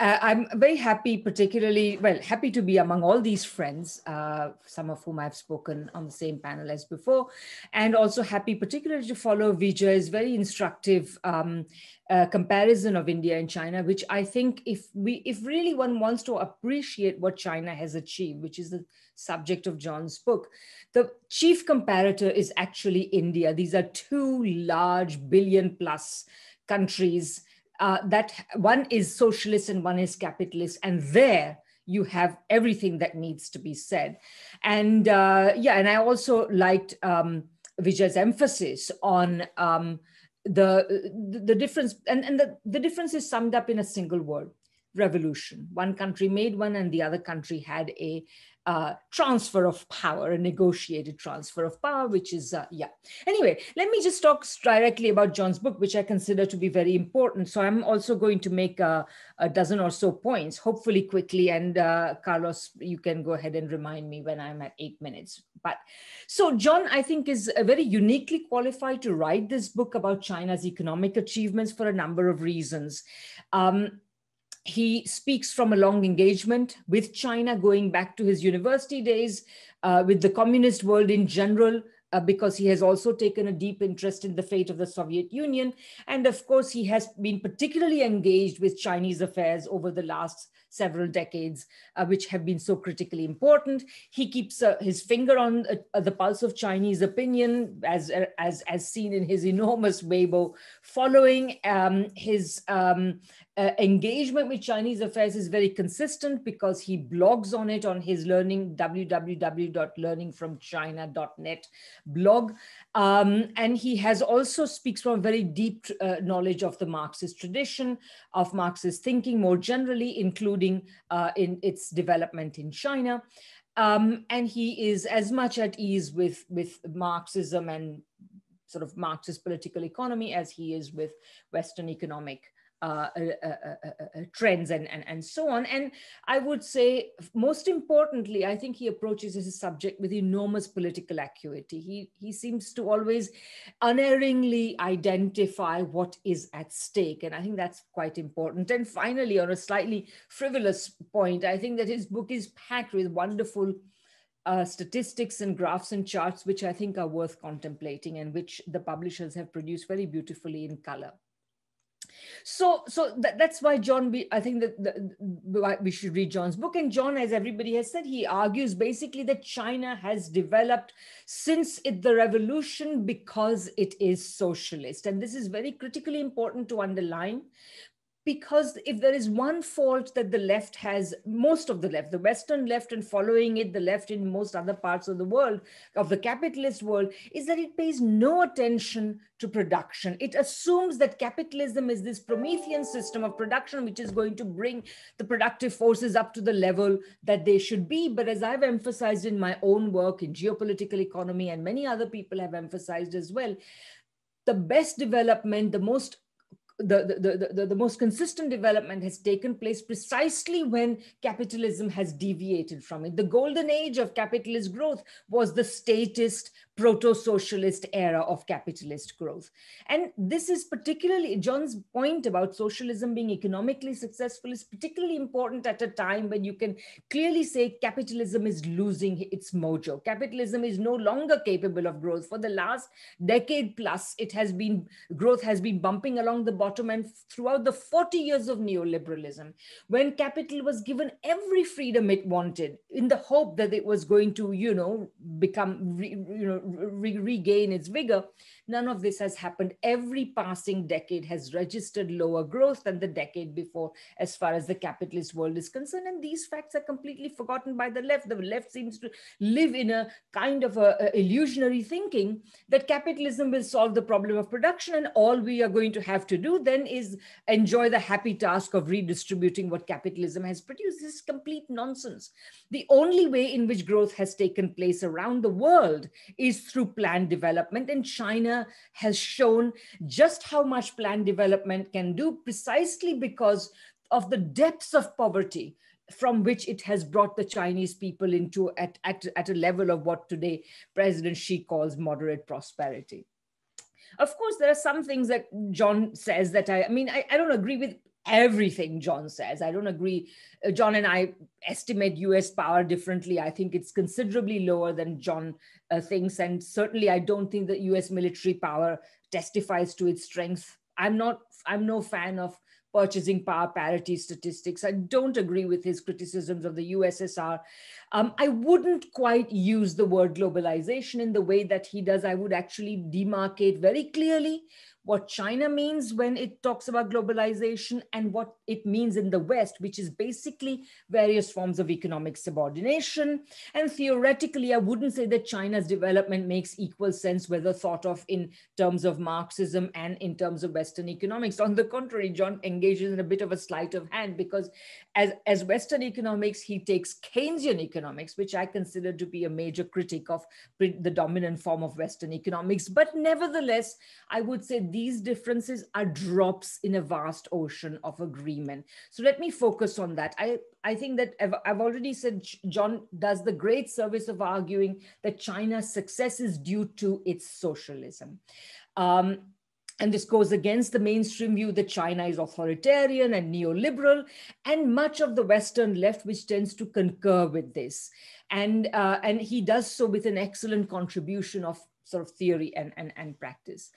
Uh, I'm very happy, particularly, well, happy to be among all these friends, uh, some of whom I've spoken on the same panel as before, and also happy, particularly, to follow Vijay's very instructive um, uh, comparison of India and China, which I think, if we, if really one wants to appreciate what China has achieved, which is the subject of John's book, the chief comparator is actually India. These are two large billion plus countries uh, that one is socialist and one is capitalist, and there you have everything that needs to be said. And uh, yeah, and I also liked um, Vijay's emphasis on um, the, the, the difference, and and the, the difference is summed up in a single word: revolution. One country made one, and the other country had a uh, transfer of power, a negotiated transfer of power, which is, uh, yeah. Anyway, let me just talk directly about John's book, which I consider to be very important. So I'm also going to make a, a dozen or so points, hopefully quickly. And uh, Carlos, you can go ahead and remind me when I'm at eight minutes. But so John, I think, is very uniquely qualified to write this book about China's economic achievements for a number of reasons. Um, he speaks from a long engagement with China, going back to his university days, uh, with the communist world in general, uh, because he has also taken a deep interest in the fate of the Soviet Union. And of course, he has been particularly engaged with Chinese affairs over the last several decades, uh, which have been so critically important. He keeps uh, his finger on uh, uh the pulse of Chinese opinion, as, uh, as, as seen in his enormous Weibo following. Um, his um, uh, engagement with Chinese affairs is very consistent because he blogs on it on his learning, www.learningfromchina.net blog. Um, and he has also speaks from very deep knowledge of the Marxist tradition, of Marxist thinking more generally, including including uh, in its development in China. Um, and he is as much at ease with, with Marxism and sort of Marxist political economy as he is with Western economic uh, trends and, and, and so on. And I would say, most importantly, I think he approaches his subject with enormous political acuity. He, he seems to always unerringly identify what is at stake. And I think that's quite important. And finally, on a slightly frivolous point, I think that his book is packed with wonderful. Uh, statistics and graphs and charts, which I think are worth contemplating and which the publishers have produced very beautifully in color so so that, that's why john I think that the, we should read john's book and john as everybody has said he argues basically that china has developed since it, the revolution because it is socialist and this is very critically important to underline because if there is one fault that the left has, most of the left, the Western left, and following it, the left in most other parts of the world, of the capitalist world, is that it pays no attention to production. It assumes that capitalism is this Promethean system of production, which is going to bring the productive forces up to the level that they should be. But as I've emphasized in my own work in geopolitical economy, and many other people have emphasized as well, the best development, the most the, the, the, the, most consistent development has taken place precisely when capitalism has deviated from it. The golden age of capitalist growth was the statist, proto socialist era of capitalist growth. And this is particularly, John's point about socialism being economically successful is particularly important at a time when you can clearly say capitalism is losing its mojo. Capitalism is no longer capable of growth. For the last decade plus, it has been, growth has been bumping along the bottom and throughout the 40 years of neoliberalism, when capital was given every freedom it wanted in the hope that it was going to, you know, become, you know, regain its vigor None of this has happened. Every passing decade has registered lower growth than the decade before, as far as the capitalist world is concerned. And these facts are completely forgotten by the left. The left seems to live in a kind of a, a illusionary thinking that capitalism will solve the problem of production, and all we are going to have to do then is enjoy the happy task of redistributing what capitalism has produced. This is complete nonsense. The only way in which growth has taken place around the world is through planned development, and China China has shown just how much planned development can do precisely because of the depths of poverty from which it has brought the Chinese people into at, at, at a level of what today President Xi calls moderate prosperity. Of course, there are some things that John says that I, I mean, I, I don't agree with everything John says. I don't agree. Uh, John and I estimate US power differently. I think it's considerably lower than John uh, thinks. And certainly, I don't think the US military power testifies to its strength. I'm not, I'm no fan of purchasing power parity statistics. I don't agree with his criticisms of the USSR. Um, I wouldn't quite use the word globalization in the way that he does. I would actually demarcate very clearly what China means when it talks about globalization and what it means in the West, which is basically various forms of economic subordination. And theoretically, I wouldn't say that China's development makes equal sense, whether thought of in terms of Marxism and in terms of Western economics. On the contrary, John engages in a bit of a sleight of hand because as, as Western economics, he takes Keynesian economics economics, which I consider to be a major critic of the dominant form of Western economics. But nevertheless, I would say these differences are drops in a vast ocean of agreement. So let me focus on that. I, I think that I've already said John does the great service of arguing that China's success is due to its socialism. Um, and this goes against the mainstream view that China is authoritarian and neoliberal, and much of the Western left, which tends to concur with this. And, uh, and he does so with an excellent contribution of sort of theory and, and, and practice.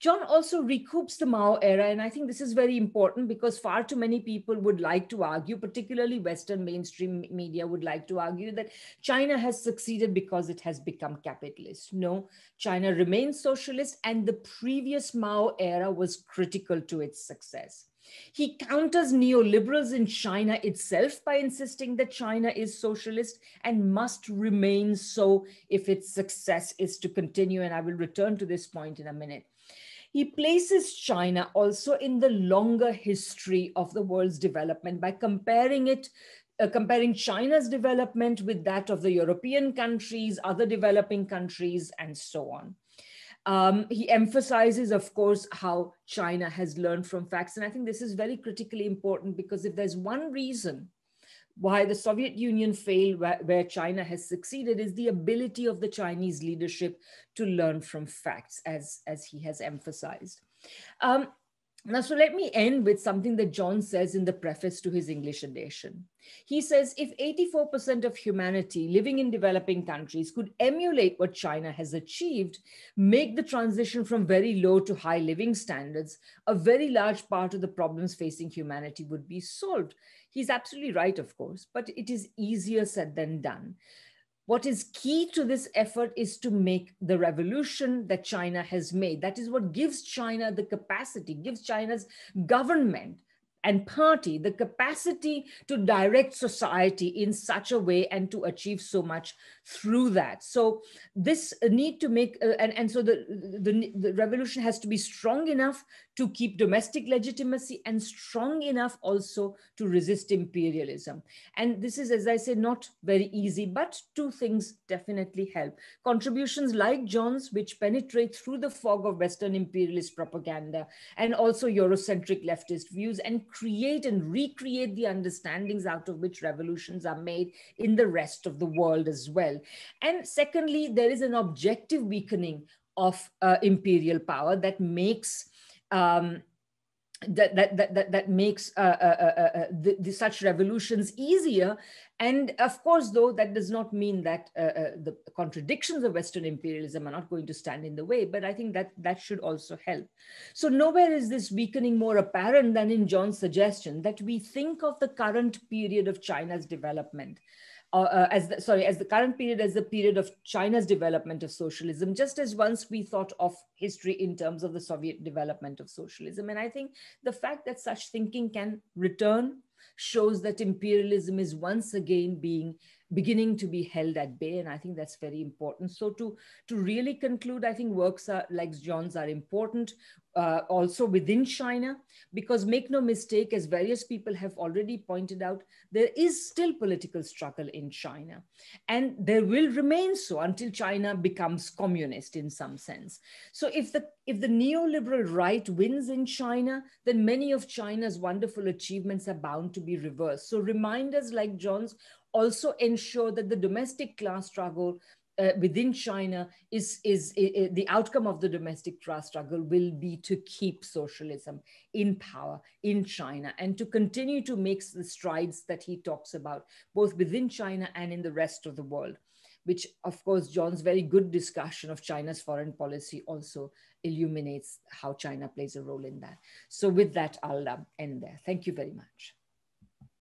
John also recoups the Mao era, and I think this is very important because far too many people would like to argue, particularly Western mainstream media would like to argue, that China has succeeded because it has become capitalist. No, China remains socialist, and the previous Mao era was critical to its success. He counters neoliberals in China itself by insisting that China is socialist and must remain so if its success is to continue. And I will return to this point in a minute. He places China also in the longer history of the world's development by comparing it uh, comparing China's development with that of the European countries, other developing countries, and so on. Um, he emphasizes, of course, how China has learned from facts. And I think this is very critically important because if there's one reason why the Soviet Union failed where, where, China has succeeded is the ability of the Chinese leadership to learn from facts, as, as he has emphasized. Um, now, so let me end with something that John says in the preface to his English edition. He says if 84% of humanity living in developing countries could emulate what China has achieved, make the transition from very low to high living standards, a very large part of the problems facing humanity would be solved. He's absolutely right, of course, but it is easier said than done. What is key to this effort is to make the revolution that China has made. That is what gives China the capacity, gives China's government and party the capacity to direct society in such a way and to achieve so much through that so this need to make uh, and, and so the, the, the revolution has to be strong enough to keep domestic legitimacy and strong enough also to resist imperialism and this is as i say not very easy but two things definitely help contributions like john's which penetrate through the fog of western imperialist propaganda and also eurocentric leftist views and create and recreate the understandings out of which revolutions are made in the rest of the world as well. And secondly, there is an objective weakening of uh, imperial power that makes um, that that that that, makes uh uh, uh, uh, uh, the, the, such revolutions easier. And of course, though, that does not mean that uh, the contradictions of Western imperialism are not going to stand in the way. But I think that that should also help. So nowhere is this weakening more apparent than in John's suggestion that we think of the current period of China's development uh, uh, as the, sorry as the current period as the period of china's development of socialism just as once we thought of history in terms of the soviet development of socialism and i think the fact that such thinking can return shows that imperialism is once again being beginning to be held at bay and i think that's very important so to to really conclude i think works are, like john's are important uh, also within china because make no mistake as various people have already pointed out there is still political struggle in china and there will remain so until china becomes communist in some sense so if the if the neoliberal right wins in china then many of china's wonderful achievements are bound to be reversed so reminders like john's also ensure that the domestic class struggle uh, within China is, is, is, is, the outcome of the domestic class struggle will be to keep socialism in power in China and to continue to make the strides that he talks about, both within China and in the rest of the world, which, of course, John's very good discussion of China's foreign policy also illuminates how China plays a role in that. So, with that, I'll uh, end there. Thank you very much.